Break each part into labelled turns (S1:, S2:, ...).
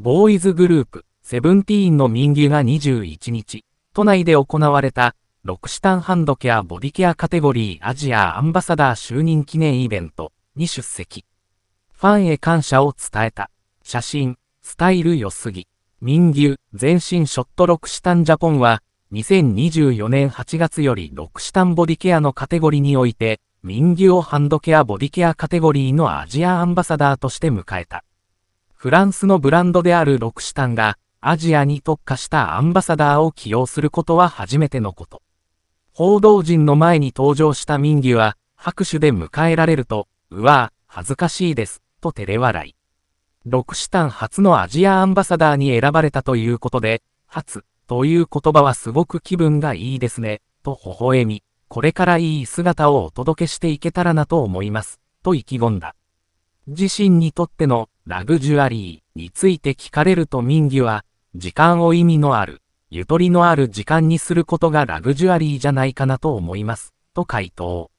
S1: ボーイズグループ、セブンティーンの民義が21日、都内で行われた、ロクシタンハンドケアボディケアカテゴリーアジアアンバサダー就任記念イベントに出席。ファンへ感謝を伝えた。写真、スタイル良すぎ。民牛、全身ショットロクシタンジャポンは、2024年8月よりロクシタンボディケアのカテゴリーにおいて、民牛をハンドケアボディケアカテゴリーのアジアアンバサダーとして迎えた。フランスのブランドであるロクシタンが、アジアに特化したアンバサダーを起用することは初めてのこと。報道陣の前に登場した民義は、拍手で迎えられると、うわぁ、恥ずかしいです、と照れ笑い。ロクシタン初のアジアアンバサダーに選ばれたということで、初、という言葉はすごく気分がいいですね、と微笑み、これからいい姿をお届けしていけたらなと思います、と意気込んだ。自身にとってのラグジュアリーについて聞かれると民ギは、時間を意味のある、ゆとりのある時間にすることがラグジュアリーじゃないかなと思います、と回答。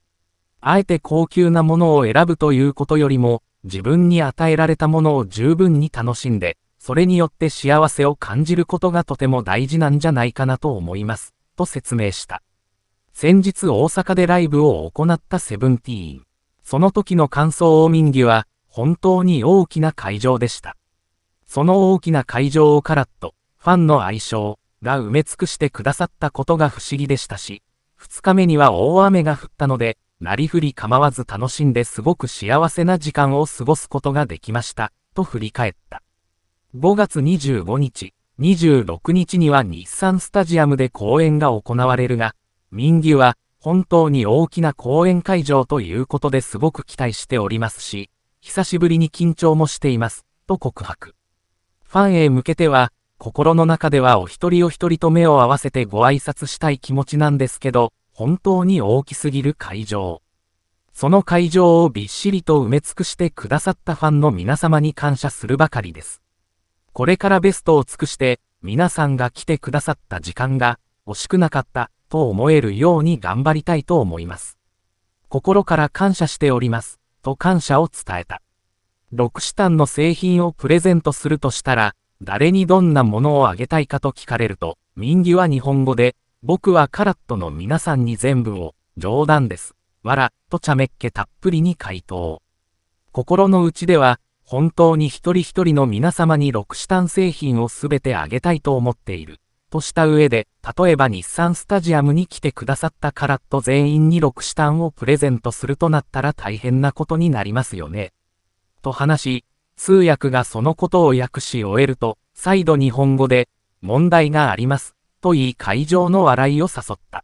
S1: あえて高級なものを選ぶということよりも、自分に与えられたものを十分に楽しんで、それによって幸せを感じることがとても大事なんじゃないかなと思います、と説明した。先日大阪でライブを行ったセブンティーン。その時の感想を民ギは、本当に大きな会場でした。その大きな会場をカラッと、ファンの愛称が埋め尽くしてくださったことが不思議でしたし、2日目には大雨が降ったので、なりふり構わず楽しんですごく幸せな時間を過ごすことができました、と振り返った。5月25日、26日には日産スタジアムで公演が行われるが、民儀は本当に大きな公演会場ということですごく期待しておりますし、久しぶりに緊張もしています、と告白。ファンへ向けては、心の中ではお一人お一人と目を合わせてご挨拶したい気持ちなんですけど、本当に大きすぎる会場。その会場をびっしりと埋め尽くしてくださったファンの皆様に感謝するばかりです。これからベストを尽くして、皆さんが来てくださった時間が惜しくなかったと思えるように頑張りたいと思います。心から感謝しております。と感謝を伝えた。ロクシタンの製品をプレゼントするとしたら、誰にどんなものをあげたいかと聞かれると、民儀は日本語で、僕はカラットの皆さんに全部を、冗談です。わら、とゃめっけたっぷりに回答。心の内では、本当に一人一人の皆様にロクシタン製品をすべてあげたいと思っている。とした上で、例えば日産スタジアムに来てくださったカラット全員に6シタンをプレゼントするとなったら大変なことになりますよね。と話し、通訳がそのことを訳し終えると、再度日本語で、問題があります、と言い会場の笑いを誘った。